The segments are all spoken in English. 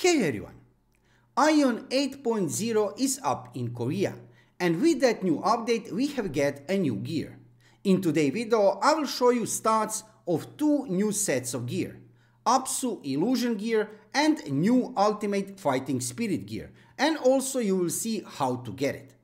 Hey everyone! Ion 8.0 is up in Korea, and with that new update we have get a new gear. In today's video I will show you starts of two new sets of gear, Apsu Illusion gear and new Ultimate Fighting Spirit gear, and also you will see how to get it.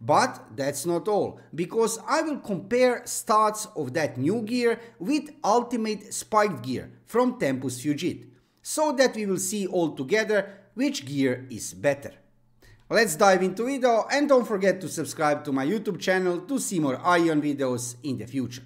But that's not all, because I will compare starts of that new gear with Ultimate Spiked gear from Tempus Fugit, so that we will see all together which gear is better. Let's dive into it and don't forget to subscribe to my YouTube channel to see more ion videos in the future.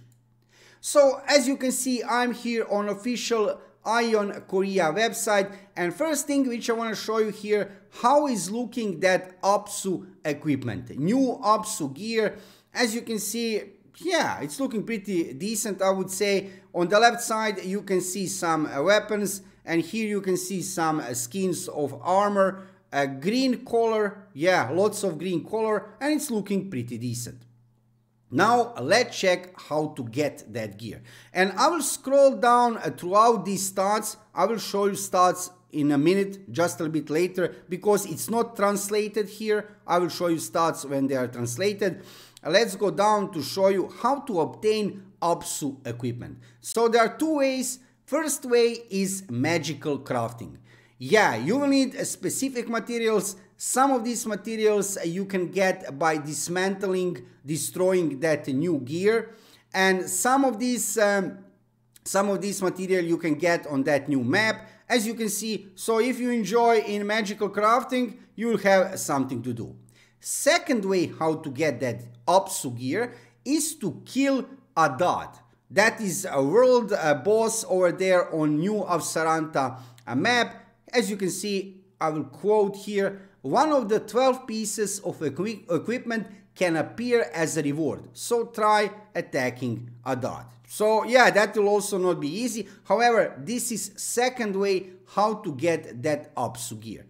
So as you can see I'm here on official Ion Korea website and first thing which I want to show you here how is looking that Opsu equipment, new Opsu gear as you can see yeah it's looking pretty decent I would say on the left side you can see some weapons and here you can see some uh, skins of armor a green color yeah lots of green color and it's looking pretty decent now let's check how to get that gear and I will scroll down uh, throughout these stats I will show you stats in a minute just a little bit later because it's not translated here I will show you stats when they are translated uh, let's go down to show you how to obtain Absu equipment so there are two ways First way is magical crafting. Yeah, you will need specific materials. Some of these materials you can get by dismantling, destroying that new gear. And some of these, um, some of these material you can get on that new map. As you can see, so if you enjoy in magical crafting, you'll have something to do. Second way how to get that Opsu gear is to kill a dot. That is a world uh, boss over there on New of Saranta map. As you can see, I will quote here, one of the 12 pieces of equi equipment can appear as a reward. So try attacking a dot. So yeah, that will also not be easy. However, this is second way how to get that Apsu gear.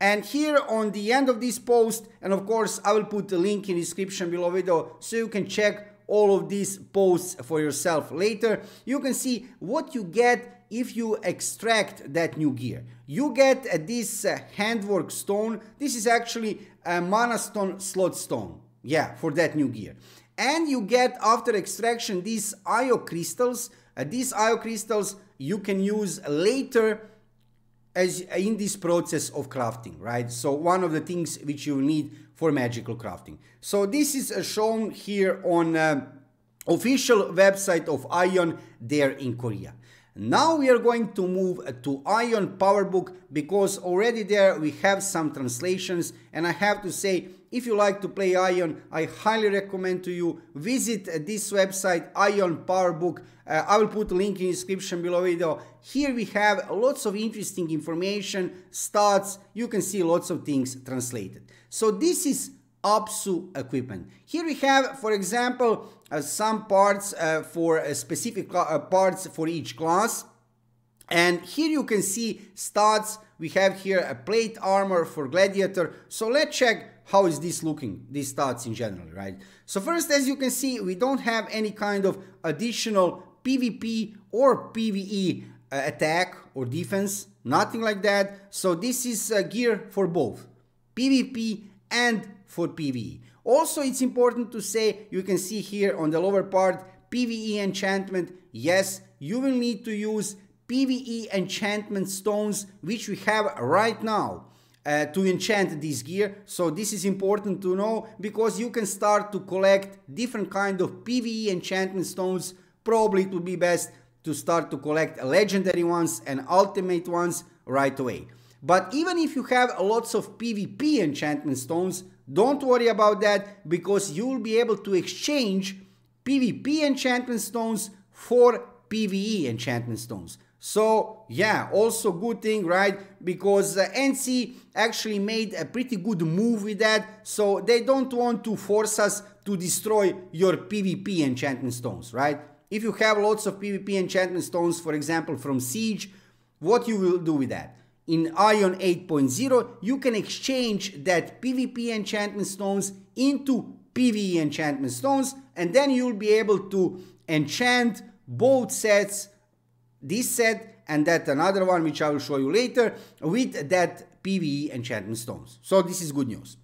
And here on the end of this post, and of course I will put the link in description below video so you can check all of these posts for yourself later. You can see what you get if you extract that new gear. You get uh, this uh, handwork stone. This is actually a mana stone slot stone. Yeah, for that new gear. And you get after extraction these IO crystals. Uh, these IO crystals you can use later as in this process of crafting, right? So one of the things which you need for magical crafting. So this is uh, shown here on uh, official website of Ion there in Korea. Now we are going to move uh, to Ion Powerbook because already there we have some translations and I have to say if you like to play Ion, I highly recommend to you visit this website, Ion Powerbook. Uh, I will put a link in description below video. Here we have lots of interesting information, stats, you can see lots of things translated. So this is OPSU equipment. Here we have, for example, uh, some parts uh, for uh, specific uh, parts for each class. And here you can see studs. We have here a plate armor for gladiator. So let's check how is this looking, these studs in general, right? So first, as you can see, we don't have any kind of additional PvP or PvE uh, attack or defense, nothing like that. So this is uh, gear for both PvP and for PvE. Also, it's important to say, you can see here on the lower part, PvE enchantment. Yes, you will need to use PvE enchantment stones, which we have right now. Uh, to enchant this gear so this is important to know because you can start to collect different kind of pve enchantment stones probably it would be best to start to collect legendary ones and ultimate ones right away but even if you have lots of pvp enchantment stones don't worry about that because you'll be able to exchange pvp enchantment stones for pve enchantment stones so yeah, also good thing, right? Because uh, NC actually made a pretty good move with that. So they don't want to force us to destroy your PvP enchantment stones, right? If you have lots of PvP enchantment stones, for example, from Siege, what you will do with that? In Ion 8.0, you can exchange that PvP enchantment stones into PvE enchantment stones, and then you'll be able to enchant both sets this set and that another one which I will show you later with that PvE enchantment stones. So this is good news.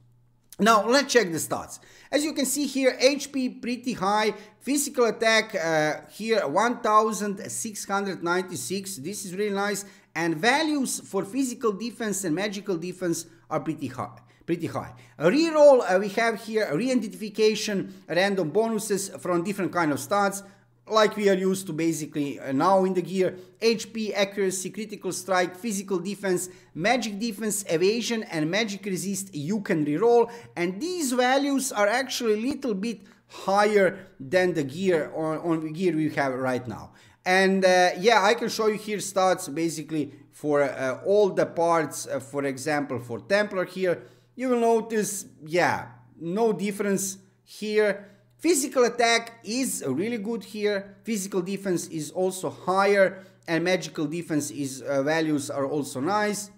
Now let's check the stats. As you can see here, HP pretty high, physical attack uh, here 1696, this is really nice, and values for physical defense and magical defense are pretty high. Pretty high. re reroll, uh, we have here re-identification, random bonuses from different kind of stats, like we are used to basically uh, now in the gear HP, accuracy, critical strike, physical defense, magic defense, evasion and magic resist you can reroll and these values are actually a little bit higher than the gear on, on the gear we have right now. And uh, yeah, I can show you here stats basically for uh, all the parts, uh, for example, for Templar here, you will notice, yeah, no difference here Physical attack is really good here. Physical defense is also higher and magical defense is uh, values are also nice.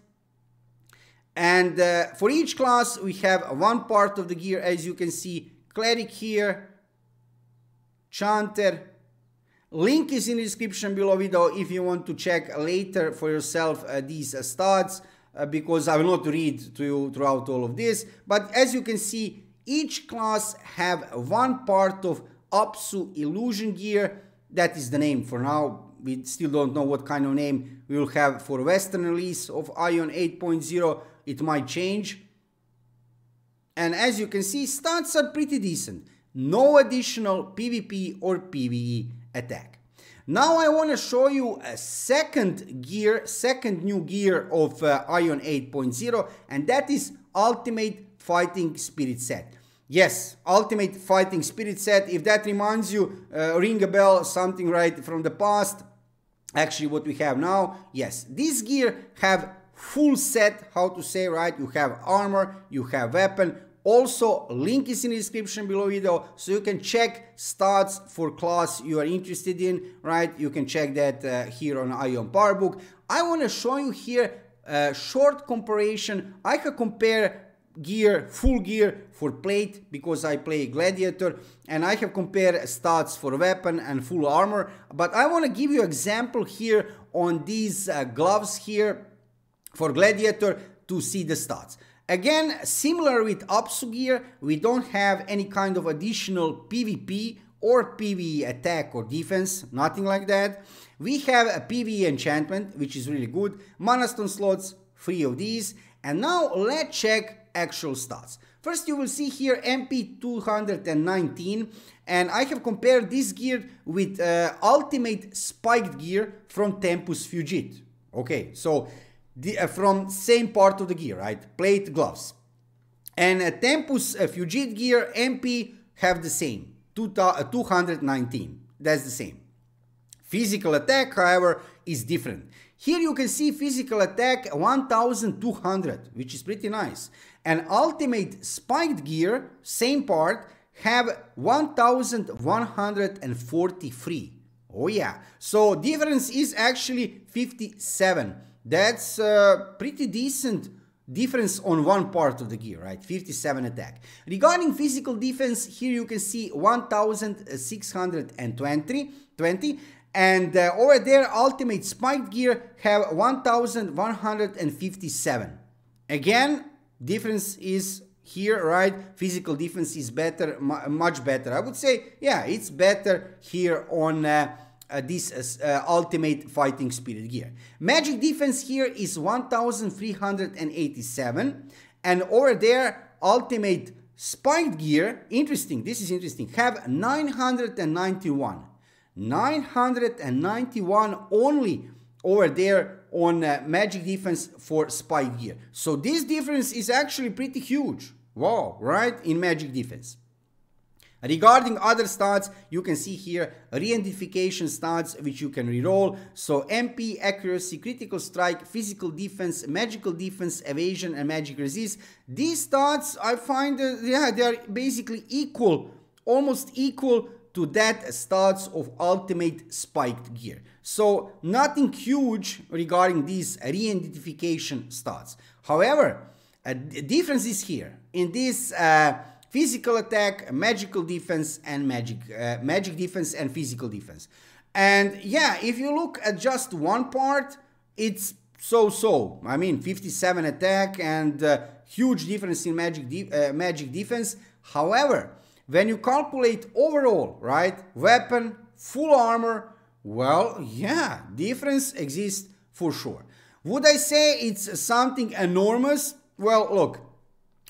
And uh, for each class, we have one part of the gear, as you can see, cleric here, chanter. Link is in the description below video if you want to check later for yourself uh, these uh, stats, uh, because I will not read to you throughout all of this. But as you can see, each class have one part of Apsu illusion gear. That is the name for now. We still don't know what kind of name we will have for Western release of Ion 8.0. It might change. And as you can see, stats are pretty decent. No additional PvP or PvE attack. Now I want to show you a second gear, second new gear of uh, Ion 8.0 and that is Ultimate Fighting Spirit set. Yes, Ultimate Fighting Spirit set. If that reminds you, uh, ring a bell, something right from the past. Actually, what we have now. Yes, this gear have full set, how to say, right? You have armor, you have weapon. Also, link is in the description below video, so you can check stats for class you are interested in, right? You can check that uh, here on Ion Power Book. I want to show you here a uh, short comparison. I can compare gear, full gear for plate because I play gladiator and I have compared stats for weapon and full armor but I want to give you example here on these uh, gloves here for gladiator to see the stats. Again, similar with Apsu gear, we don't have any kind of additional PvP or PvE attack or defense, nothing like that. We have a PvE enchantment, which is really good, mana stone slots, three of these, and now let's check actual stats. First, you will see here MP219, and I have compared this gear with uh, ultimate spiked gear from Tempus Fugit. Okay, so the, uh, from same part of the gear, right? Plate gloves. And uh, Tempus uh, Fugit gear, MP have the same, two, uh, 219. That's the same. Physical attack, however, is different. Here you can see physical attack 1200, which is pretty nice. And ultimate spiked gear, same part, have 1143. Oh yeah, so difference is actually 57. That's uh, pretty decent difference on one part of the gear, right? 57 attack. Regarding physical defense, here you can see 1620, 20, and uh, over there ultimate spike gear have 1157 again difference is here right physical defense is better much better i would say yeah it's better here on uh, uh, this uh, uh ultimate fighting spirit gear. Magic defense here is 1387 and over there ultimate spiked gear, interesting, this is interesting, have 991. 991 only over there on uh, magic defense for spy gear. So this difference is actually pretty huge. Wow, right? In magic defense. Regarding other stats, you can see here reidentification stats which you can reroll. So MP, accuracy, critical strike, physical defense, magical defense, evasion and magic resist. These stats I find uh, yeah, they are basically equal, almost equal to that starts of ultimate spiked gear. So nothing huge regarding these re-identification starts. However, a difference is here in this uh, physical attack, magical defense, and magic uh, magic defense and physical defense. And yeah, if you look at just one part, it's so-so. I mean, 57 attack and uh, huge difference in magic de uh, magic defense. However, when you calculate overall, right, weapon, full armor, well, yeah, difference exists for sure. Would I say it's something enormous? Well, look,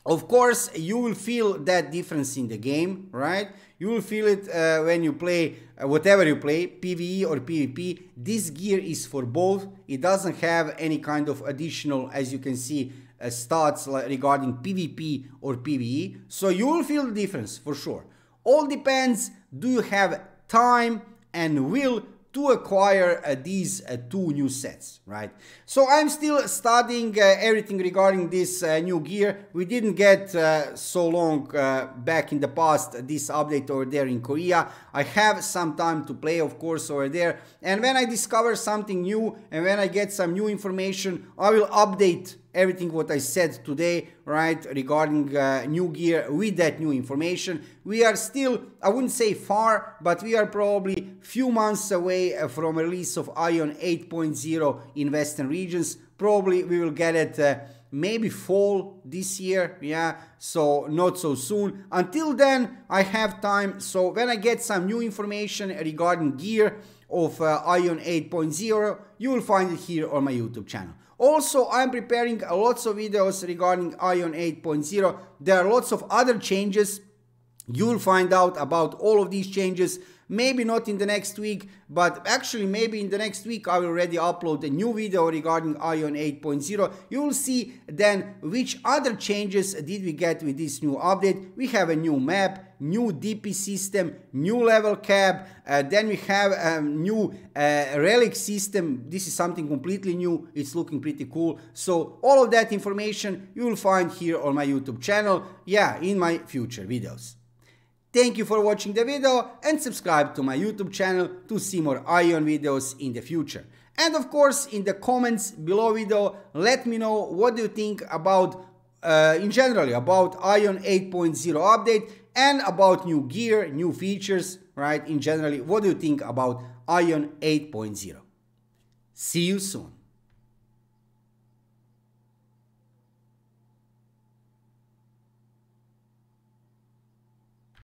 of course, you will feel that difference in the game, right? You will feel it uh, when you play uh, whatever you play, PvE or PvP. This gear is for both. It doesn't have any kind of additional, as you can see, uh, stats like regarding PvP or PvE. So you'll feel the difference for sure. All depends, do you have time and will to acquire uh, these uh, two new sets, right? So I'm still studying uh, everything regarding this uh, new gear. We didn't get uh, so long uh, back in the past this update over there in Korea. I have some time to play, of course, over there. And when I discover something new and when I get some new information, I will update everything what I said today, right, regarding uh, new gear with that new information. We are still, I wouldn't say far, but we are probably few months away uh, from release of Ion 8.0 in Western regions. Probably we will get it uh, maybe fall this year, yeah, so not so soon. Until then, I have time, so when I get some new information regarding gear, of uh, Ion 8.0, you will find it here on my YouTube channel. Also, I'm preparing lots of videos regarding Ion 8.0. There are lots of other changes. You'll find out about all of these changes Maybe not in the next week, but actually maybe in the next week I will already upload a new video regarding Ion 8.0. You'll see then which other changes did we get with this new update. We have a new map, new DP system, new level cap, uh, then we have a new uh, relic system. This is something completely new. It's looking pretty cool. So all of that information you will find here on my YouTube channel. Yeah, in my future videos. Thank you for watching the video and subscribe to my YouTube channel to see more Ion videos in the future. And of course, in the comments below video, let me know what do you think about, uh, in generally, about Ion 8.0 update and about new gear, new features, right? In generally, what do you think about Ion 8.0? See you soon.